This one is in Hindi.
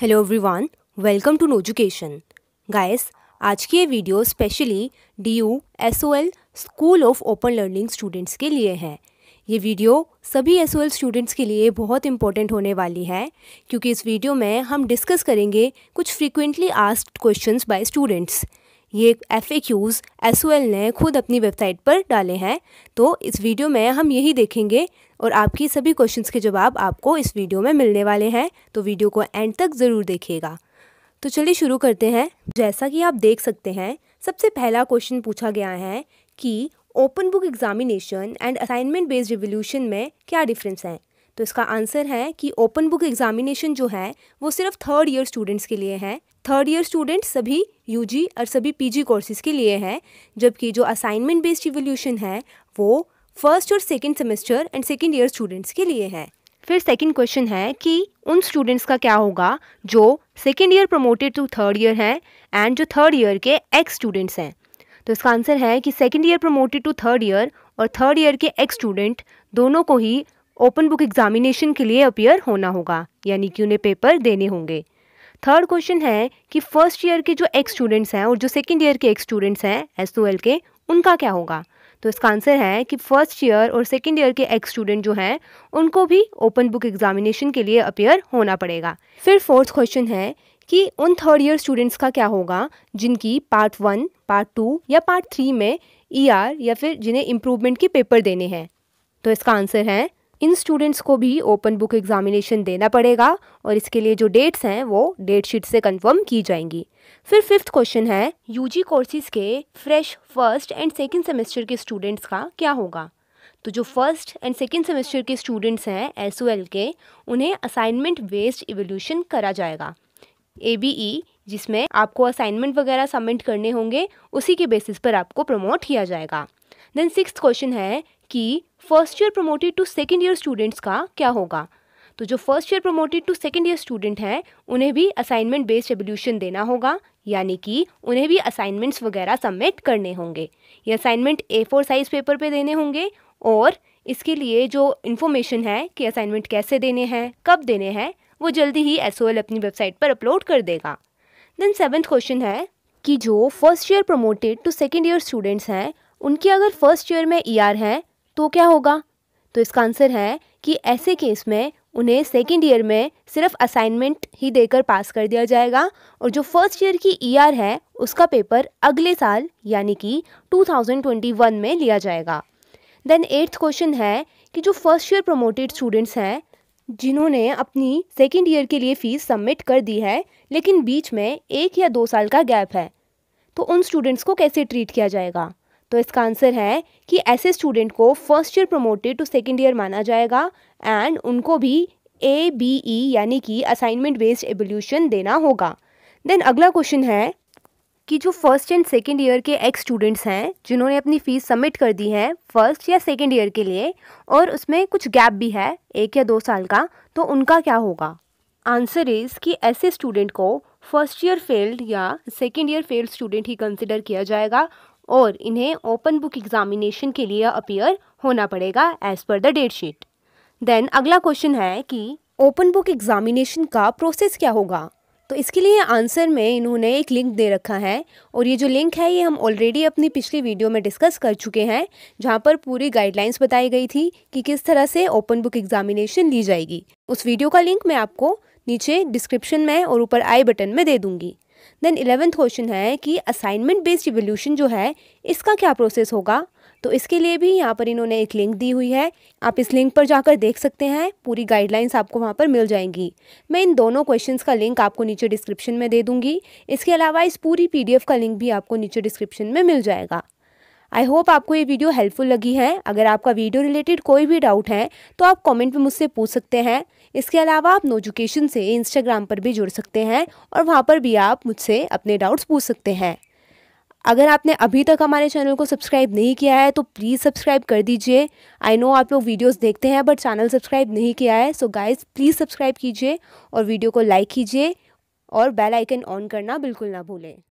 हेलो एवरीवन वेलकम टू नोजुकेशन गाइस आज की ये video specially D U S O L school of open learning students के लिए है ये वीडियो सभी एस ओ एल स्टूडेंट्स के लिए बहुत इंपॉर्टेंट होने वाली है क्योंकि इस वीडियो में हम डिस्कस करेंगे कुछ frequently asked questions by students ये F A Qs S O L ने खुद अपनी वेबसाइट पर डाले हैं तो इस वीडियो में हम यही देखेंगे और आपकी सभी क्वेश्चंस के जवाब आपको इस वीडियो में मिलने वाले हैं तो वीडियो को एंड तक ज़रूर देखिएगा तो चलिए शुरू करते हैं जैसा कि आप देख सकते हैं सबसे पहला क्वेश्चन पूछा गया है कि open book examination and assignment based evaluation में क्या डिफरेंस है तो इसका आंसर है कि ओपन बुक एग्जामिनेशन जो है वो सिर्फ थर्ड ईयर स्टूडेंट्स के लिए है थर्ड ईयर स्टूडेंट्स सभी यूजी और सभी पीजी कोर्सेज के लिए हैं जबकि जो असाइनमेंट बेस्ड रिवोल्यूशन है वो फर्स्ट और second semester and second year students के लिए है फिर सेकेंड क्वेश्चन है कि उन स्टूडेंट्स का क्या होगा जो second year promoted to third year हैं एंड जो थर्ड ईयर के एक्स स्टूडेंट्स हैं तो इसका आंसर है कि second year promoted to third year और थर्ड ईयर के एक्स स्टूडेंट दोनों को ही ओपन बुक एग्जामिनेशन के लिए अपियर होना होगा यानी कि उन्हें पेपर देने होंगे थर्ड क्वेश्चन है कि फर्स्ट ईयर के जो एक्स स्टूडेंट्स हैं और जो सेकेंड ईयर के एक्स स्टूडेंट्स हैं एस के उनका क्या होगा तो इसका आंसर है कि फर्स्ट ईयर और सेकेंड ईयर के एक्स स्टूडेंट जो हैं उनको भी ओपन बुक एग्जामिनेशन के लिए अपेयर होना पड़ेगा फिर फोर्थ क्वेश्चन है कि उन थर्ड ईयर स्टूडेंट्स का क्या होगा जिनकी पार्ट वन पार्ट टू या पार्ट थ्री में ई e या फिर जिन्हें इम्प्रूवमेंट के पेपर देने हैं तो इसका आंसर है इन स्टूडेंट्स को भी ओपन बुक एग्जामिनेशन देना पड़ेगा और इसके लिए जो डेट्स हैं वो डेट शीट से कंफर्म की जाएंगी फिर फिफ्थ क्वेश्चन है यूजी कोर्सेज के fresh first and second semester के स्टूडेंट्स का क्या होगा तो जो फर्स्ट एंड सेकेंड सेमेस्टर के स्टूडेंट्स हैं एस के उन्हें असाइनमेंट बेस्ड इवोल्यूशन करा जाएगा ए e, जिसमें आपको असाइनमेंट वगैरह सबमिट करने होंगे उसी के बेसिस पर आपको प्रमोट किया जाएगा देन सिक्स क्वेश्चन है कि first year promoted to second year students का क्या होगा तो जो first year promoted to second year student हैं उन्हें भी असाइनमेंट बेस्ड एवोल्यूशन देना होगा यानी कि उन्हें भी असाइनमेंट्स वगैरह सबमिट करने होंगे ये assignment A four size paper पे देने होंगे और इसके लिए जो इन्फॉर्मेशन है कि असाइनमेंट कैसे देने हैं कब देने हैं वो जल्दी ही एस अपनी वेबसाइट पर अपलोड कर देगा देन सेवन्थ क्वेश्चन है कि जो first year promoted to second year students हैं उनके अगर फर्स्ट ईयर में ई e ER हैं तो क्या होगा तो इसका आंसर है कि ऐसे केस में उन्हें सेकेंड ईयर में सिर्फ असाइनमेंट ही देकर पास कर दिया जाएगा और जो फर्स्ट ईयर की ईआर e है उसका पेपर अगले साल यानी कि 2021 में लिया जाएगा देन एट्थ क्वेश्चन है कि जो फर्स्ट ईयर प्रमोटेड स्टूडेंट्स हैं जिन्होंने अपनी सेकेंड ईयर के लिए फ़ीस सबमिट कर दी है लेकिन बीच में एक या दो साल का गैप है तो उन स्टूडेंट्स को कैसे ट्रीट किया जाएगा तो इसका आंसर है कि ऐसे स्टूडेंट को first year promoted to second year माना जाएगा एंड उनको भी ए बी ई यानी कि असाइनमेंट बेस्ड एवोल्यूशन देना होगा देन अगला क्वेश्चन है कि जो फर्स्ट एंड सेकेंड ईयर के एक्स स्टूडेंट्स हैं जिन्होंने अपनी फ़ीस सबमिट कर दी है फर्स्ट या सेकेंड ईयर के लिए और उसमें कुछ गैप भी है एक या दो साल का तो उनका क्या होगा आंसर इज़ कि ऐसे स्टूडेंट को फर्स्ट ईयर फेल्ड या सेकेंड ईयर फेल्ड स्टूडेंट ही कंसिडर किया जाएगा और इन्हें ओपन बुक एग्जामिनेशन के लिए अपियर होना पड़ेगा as per the date sheet then अगला क्वेश्चन है कि ओपन बुक एग्जामिनेशन का प्रोसेस क्या होगा तो इसके लिए आंसर में इन्होंने एक लिंक दे रखा है और ये जो लिंक है ये हम ऑलरेडी अपनी पिछली वीडियो में डिस्कस कर चुके हैं जहाँ पर पूरी गाइडलाइंस बताई गई थी कि किस तरह से ओपन बुक एग्जामिनेशन ली जाएगी उस वीडियो का लिंक मैं आपको नीचे डिस्क्रिप्शन में और ऊपर आई बटन में दे दूँगी देन इलेवेंथ क्वेश्चन है कि असाइनमेंट बेस्ड रिवोल्यूशन जो है इसका क्या प्रोसेस होगा तो इसके लिए भी यहाँ पर इन्होंने एक लिंक दी हुई है आप इस लिंक पर जाकर देख सकते हैं पूरी गाइडलाइंस आपको वहाँ पर मिल जाएंगी मैं इन दोनों क्वेश्चंस का लिंक आपको नीचे डिस्क्रिप्शन में दे दूंगी इसके अलावा इस पूरी पीडीएफ का लिंक भी आपको नीचे डिस्क्रिप्शन में मिल जाएगा आई होप आपको ये वीडियो हेल्पफुल लगी है अगर आपका वीडियो रिलेटेड कोई भी डाउट है तो आप कमेंट में मुझसे पूछ सकते हैं इसके अलावा आप नोजुकेशन से इंस्टाग्राम पर भी जुड़ सकते हैं और वहाँ पर भी आप मुझसे अपने डाउट्स पूछ सकते हैं अगर आपने अभी तक हमारे चैनल को सब्सक्राइब नहीं किया है तो प्लीज़ सब्सक्राइब कर दीजिए आई नो आप लोग वीडियोज़ देखते हैं बट चैनल सब्सक्राइब नहीं किया है सो गाइज प्लीज़ सब्सक्राइब कीजिए और वीडियो को लाइक कीजिए और बेल आइकन ऑन करना बिल्कुल ना भूलें